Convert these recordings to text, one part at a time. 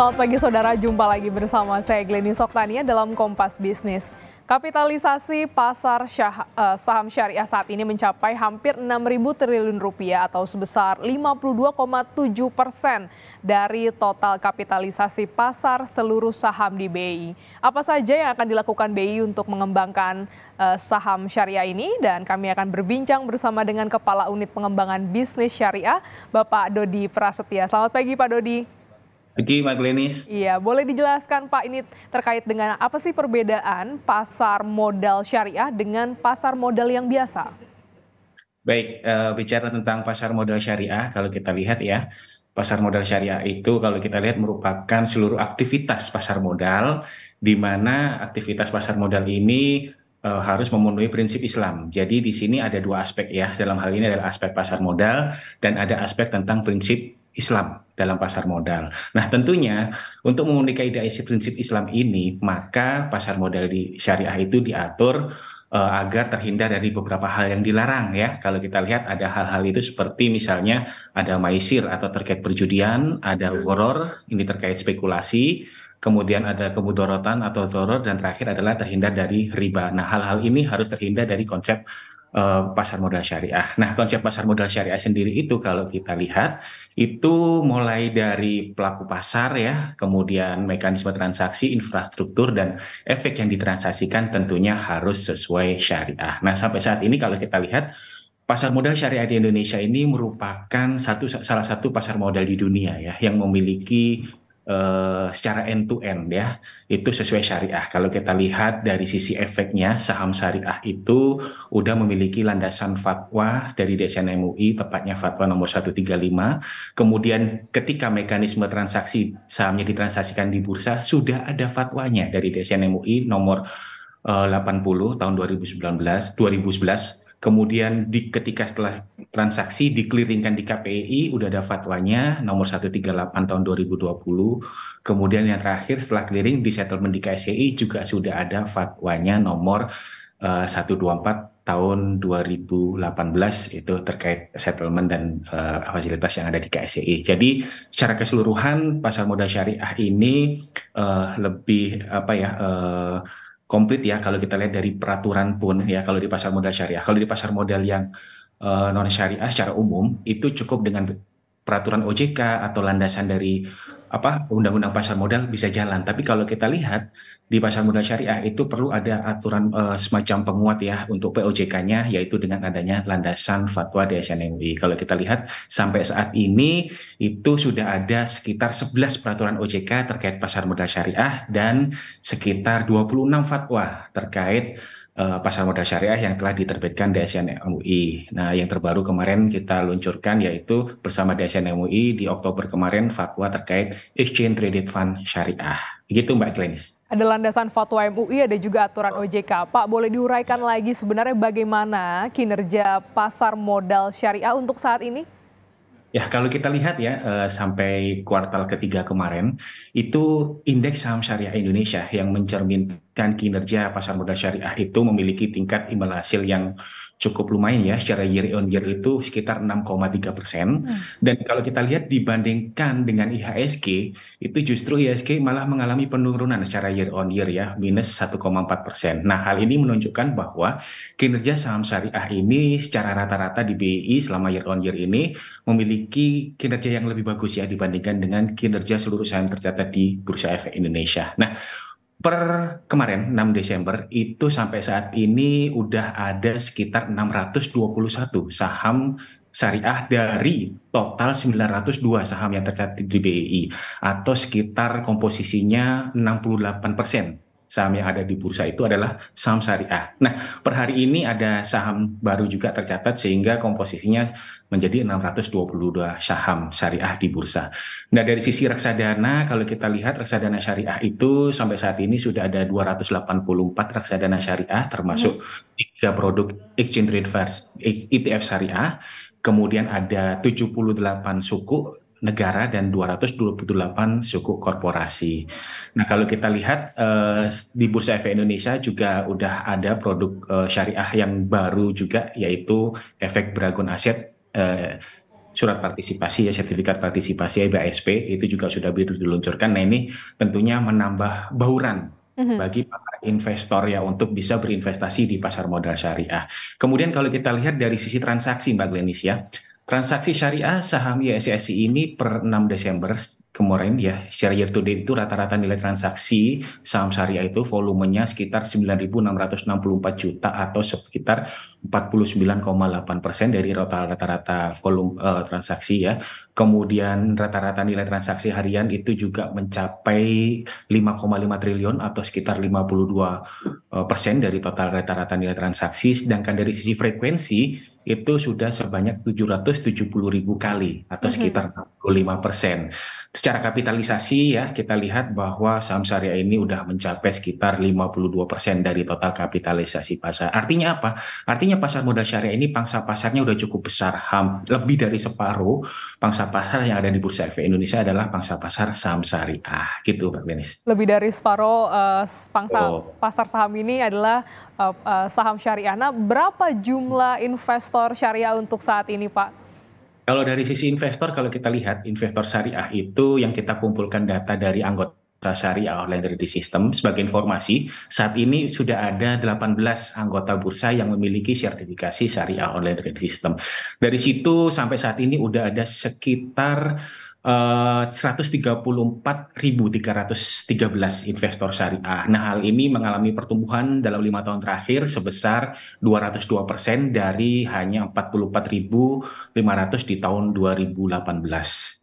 Selamat pagi saudara, jumpa lagi bersama saya Glenny Soktania dalam Kompas Bisnis. Kapitalisasi pasar syah, eh, saham syariah saat ini mencapai hampir 6.000 triliun rupiah atau sebesar 52,7 persen dari total kapitalisasi pasar seluruh saham di BI. Apa saja yang akan dilakukan BI untuk mengembangkan eh, saham syariah ini? Dan kami akan berbincang bersama dengan Kepala Unit Pengembangan Bisnis Syariah, Bapak Dodi Prasetya. Selamat pagi Pak Dodi. Oke, Pak Glenis. Iya, boleh dijelaskan Pak ini terkait dengan apa sih perbedaan pasar modal syariah dengan pasar modal yang biasa? Baik, uh, bicara tentang pasar modal syariah, kalau kita lihat ya, pasar modal syariah itu kalau kita lihat merupakan seluruh aktivitas pasar modal, di mana aktivitas pasar modal ini uh, harus memenuhi prinsip Islam. Jadi di sini ada dua aspek ya, dalam hal ini adalah aspek pasar modal dan ada aspek tentang prinsip Islam dalam pasar modal. Nah, tentunya untuk memenuhi kaidah isi prinsip Islam ini, maka pasar modal di syariah itu diatur uh, agar terhindar dari beberapa hal yang dilarang ya. Kalau kita lihat ada hal-hal itu seperti misalnya ada maisir atau terkait perjudian, ada hmm. horor ini terkait spekulasi, kemudian ada kemudorotan atau horor dan terakhir adalah terhindar dari riba. Nah, hal-hal ini harus terhindar dari konsep Eh, pasar modal syariah. Nah, konsep pasar modal syariah sendiri itu kalau kita lihat itu mulai dari pelaku pasar ya, kemudian mekanisme transaksi, infrastruktur dan efek yang ditransaksikan tentunya harus sesuai syariah. Nah, sampai saat ini kalau kita lihat pasar modal syariah di Indonesia ini merupakan satu salah satu pasar modal di dunia ya yang memiliki uh, secara end to end ya itu sesuai syariah. Kalau kita lihat dari sisi efeknya saham syariah itu udah memiliki landasan fatwa dari DSN MUI tepatnya fatwa nomor 135. Kemudian ketika mekanisme transaksi sahamnya ditransaksikan di bursa sudah ada fatwanya dari DSN MUI nomor 80 eh, tahun 2019 2011 kemudian di ketika setelah transaksi dikliringkan di KPI udah ada fatwanya nomor 138 tahun 2020 kemudian yang terakhir setelah clearing di settlement di KSCI juga sudah ada fatwanya nomor uh, eh, 124 tahun 2018 itu terkait settlement dan uh, fasilitas yang ada di KSCI. Jadi secara keseluruhan pasar modal syariah ini uh, lebih apa ya uh, komplit ya kalau kita lihat dari peraturan pun ya kalau di pasar modal syariah. Kalau di pasar modal yang uh, non syariah secara umum itu cukup dengan peraturan OJK atau landasan dari apa undang-undang pasar modal bisa jalan. Tapi kalau kita lihat di pasar modal syariah itu perlu ada aturan uh, semacam penguat ya untuk POJK-nya yaitu dengan adanya landasan fatwa DSN MUI. Kalau kita lihat sampai saat ini itu sudah ada sekitar 11 peraturan OJK terkait pasar modal syariah dan sekitar 26 fatwa terkait uh, pasar modal syariah yang telah diterbitkan DSN MUI. Nah, yang terbaru kemarin kita luncurkan yaitu bersama DSN MUI di Oktober kemarin fatwa terkait exchange traded fund syariah. Begitu Mbak Glenis. Ada landasan fatwa MUI, ada juga aturan OJK. Pak, boleh diuraikan lagi sebenarnya bagaimana kinerja pasar modal syariah untuk saat ini? Ya, kalau kita lihat ya eh, sampai kuartal ketiga kemarin itu indeks saham syariah Indonesia yang mencerminkan dan kinerja pasar modal syariah itu memiliki tingkat imbal hasil yang cukup lumayan ya secara year on year itu sekitar 6,3 persen hmm. dan kalau kita lihat dibandingkan dengan IHSG itu justru IHSG malah mengalami penurunan secara year on year ya minus 1,4 persen. Nah hal ini menunjukkan bahwa kinerja saham syariah ini secara rata-rata di BI selama year on year ini memiliki kinerja yang lebih bagus ya dibandingkan dengan kinerja seluruh saham tercatat di Bursa Efek Indonesia. Nah per kemarin 6 Desember itu sampai saat ini udah ada sekitar 621 saham syariah dari total 902 saham yang tercatat di BEI atau sekitar komposisinya 68 persen saham yang ada di bursa itu adalah saham syariah. Nah, per hari ini ada saham baru juga tercatat sehingga komposisinya menjadi 622 saham syariah di bursa. Nah, dari sisi reksadana kalau kita lihat reksadana syariah itu sampai saat ini sudah ada 284 reksadana syariah termasuk tiga produk exchange rate ETF e syariah kemudian ada 78 suku negara dan 228 suku korporasi. Nah, kalau kita lihat eh, di Bursa Efek Indonesia juga udah ada produk eh, syariah yang baru juga yaitu efek beragun aset eh, surat partisipasi ya sertifikat partisipasi ya BSP itu juga sudah diluncurkan. Nah, ini tentunya menambah bauran mm bagi para investor ya untuk bisa berinvestasi di pasar modal syariah. Kemudian kalau kita lihat dari sisi transaksi Mbak Glenis ya, Transaksi syariah saham ISSI ini per 6 Desember kemarin ya, syariah year to date itu rata-rata nilai transaksi saham syariah itu volumenya sekitar 9.664 juta atau sekitar 49,8 persen dari total rata-rata volume uh, transaksi ya. Kemudian rata-rata nilai transaksi harian itu juga mencapai 5,5 triliun atau sekitar 52 eh, persen dari total rata-rata nilai transaksi. Sedangkan dari sisi frekuensi itu sudah sebanyak 770 ribu kali atau mm-hmm. sekitar 45 persen. Secara kapitalisasi ya kita lihat bahwa saham syariah ini sudah mencapai sekitar 52 persen dari total kapitalisasi pasar. Artinya apa? Artinya pasar modal syariah ini pangsa pasarnya sudah cukup besar. Ham, lebih dari separuh pangsa pasar yang ada di Bursa Efek Indonesia adalah pangsa pasar saham syariah. Gitu Pak Denis. Lebih dari separuh uh, pangsa oh. pasar saham ini adalah uh, uh, saham syariah. Nah berapa jumlah investor investor syariah untuk saat ini, Pak? Kalau dari sisi investor, kalau kita lihat investor syariah itu yang kita kumpulkan data dari anggota syariah online dari sistem sebagai informasi saat ini sudah ada 18 anggota bursa yang memiliki sertifikasi syariah online dari sistem dari situ sampai saat ini udah ada sekitar 134.313 eh, investor syariah. Nah, hal ini mengalami pertumbuhan dalam lima tahun terakhir sebesar 202 persen dari hanya 44.500 di tahun 2018.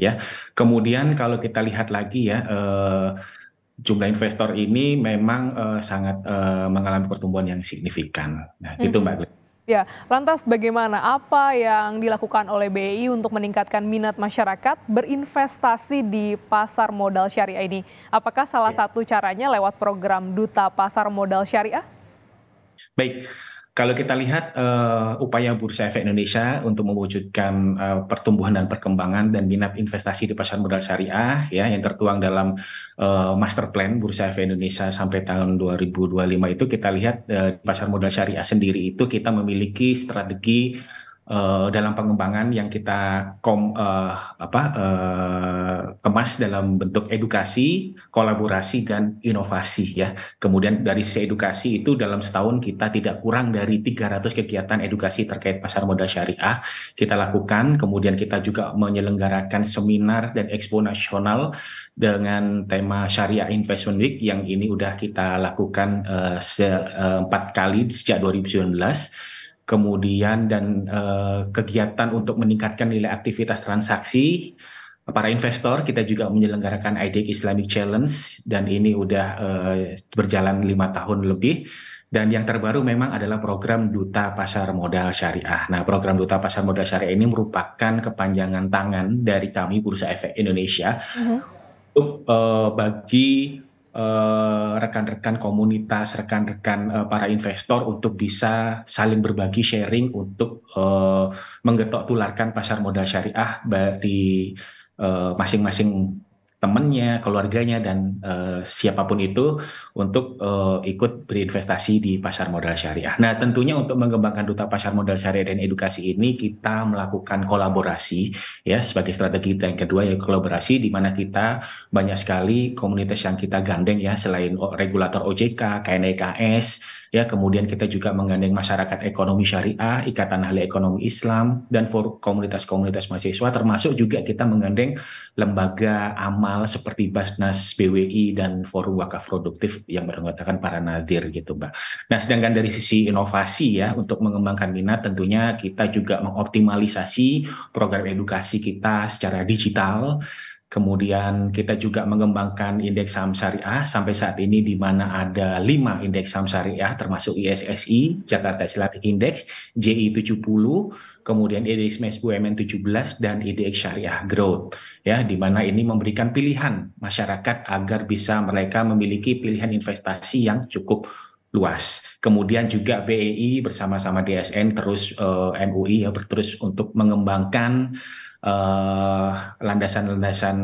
Ya, kemudian kalau kita lihat lagi ya. Eh, jumlah investor ini memang uh, sangat uh, mengalami pertumbuhan yang signifikan. Nah, itu mm -hmm. Mbak. Mm-hmm. Ya, lantas bagaimana apa yang dilakukan oleh BI untuk meningkatkan minat masyarakat berinvestasi di pasar modal syariah ini? Apakah salah ya. satu caranya lewat program Duta Pasar Modal Syariah? Baik, kalau kita lihat uh, upaya Bursa Efek Indonesia untuk mewujudkan uh, pertumbuhan dan perkembangan dan minat investasi di pasar modal syariah ya yang tertuang dalam uh, master plan Bursa Efek Indonesia sampai tahun 2025 itu kita lihat uh, pasar modal syariah sendiri itu kita memiliki strategi uh, dalam pengembangan yang kita kom, uh, apa, uh, kemas dalam bentuk edukasi, kolaborasi dan inovasi ya. Kemudian dari sisi edukasi itu dalam setahun kita tidak kurang dari 300 kegiatan edukasi terkait pasar modal syariah kita lakukan. Kemudian kita juga menyelenggarakan seminar dan ekspo nasional dengan tema Syariah Investment Week yang ini udah kita lakukan uh, se, uh, 4 kali sejak 2019 kemudian dan eh, kegiatan untuk meningkatkan nilai aktivitas transaksi para investor kita juga menyelenggarakan IDX e Islamic Challenge dan ini udah eh, berjalan lima tahun lebih dan yang terbaru memang adalah program Duta Pasar Modal Syariah. Nah, program Duta Pasar Modal Syariah ini merupakan kepanjangan tangan dari kami Bursa Efek Indonesia uh mm-hmm. -huh. untuk eh, bagi Eh, rekan-rekan komunitas, rekan-rekan eh, para investor untuk bisa saling berbagi sharing untuk eh, menggetok tularkan pasar modal syariah di masing -masing temennya, keluarganya dan uh, siapapun itu untuk uh, ikut berinvestasi di pasar modal syariah. Nah, tentunya untuk mengembangkan duta pasar modal syariah dan edukasi ini kita melakukan kolaborasi ya sebagai strategi kita yang kedua yaitu kolaborasi di mana kita banyak sekali komunitas yang kita gandeng ya selain regulator OJK, KNEKS ya kemudian kita juga menggandeng masyarakat ekonomi syariah, Ikatan Ahli Ekonomi Islam dan komunitas-komunitas mahasiswa termasuk juga kita menggandeng lembaga amal internal seperti Basnas, BWI, dan Forum Wakaf Produktif yang beranggotakan para nadir gitu Mbak. Nah sedangkan dari sisi inovasi ya untuk mengembangkan minat tentunya kita juga mengoptimalisasi program edukasi kita secara digital Kemudian kita juga mengembangkan indeks saham syariah sampai saat ini di mana ada lima indeks saham syariah termasuk ISSI, Jakarta Islamic Index, JI 70, kemudian indeks MES BUMN 17 dan IDX syariah growth. Ya, di mana ini memberikan pilihan masyarakat agar bisa mereka memiliki pilihan investasi yang cukup luas. Kemudian juga BEI bersama-sama DSN terus uh, eh, MUI ya terus untuk mengembangkan Eh, landasan-landasan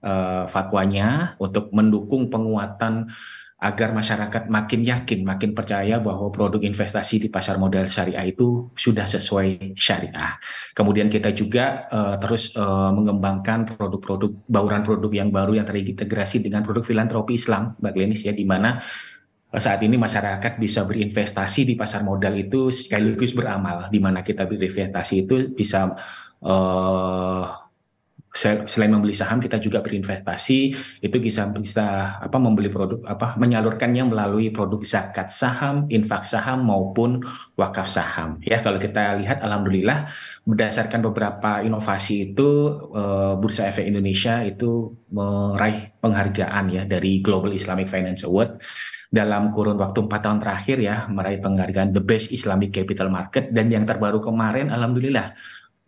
uh, uh, fatwanya untuk mendukung penguatan agar masyarakat makin yakin, makin percaya bahwa produk investasi di pasar modal syariah itu sudah sesuai syariah. Kemudian kita juga uh, terus uh, mengembangkan produk-produk bauran produk yang baru yang terintegrasi dengan produk filantropi Islam, Mbak Glenis ya, di mana saat ini masyarakat bisa berinvestasi di pasar modal itu sekaligus beramal, di mana kita berinvestasi itu bisa uh, selain membeli saham kita juga berinvestasi itu bisa bisa apa membeli produk apa menyalurkannya melalui produk zakat saham, infak saham maupun wakaf saham ya kalau kita lihat alhamdulillah berdasarkan beberapa inovasi itu eh, Bursa Efek Indonesia itu meraih penghargaan ya dari Global Islamic Finance Award dalam kurun waktu empat tahun terakhir ya meraih penghargaan The Best Islamic Capital Market dan yang terbaru kemarin alhamdulillah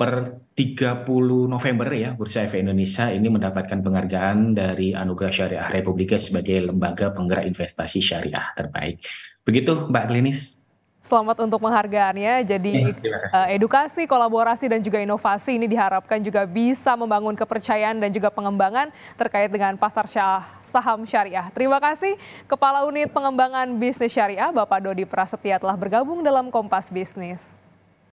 per 30 November ya Bursa Efek Indonesia ini mendapatkan penghargaan dari Anugerah Syariah Republik sebagai lembaga penggerak investasi syariah terbaik. Begitu Mbak Klinis. Selamat untuk penghargaannya. Jadi ya, edukasi, kolaborasi dan juga inovasi ini diharapkan juga bisa membangun kepercayaan dan juga pengembangan terkait dengan pasar saham syariah. Terima kasih Kepala Unit Pengembangan Bisnis Syariah Bapak Dodi Prasetya telah bergabung dalam Kompas Bisnis.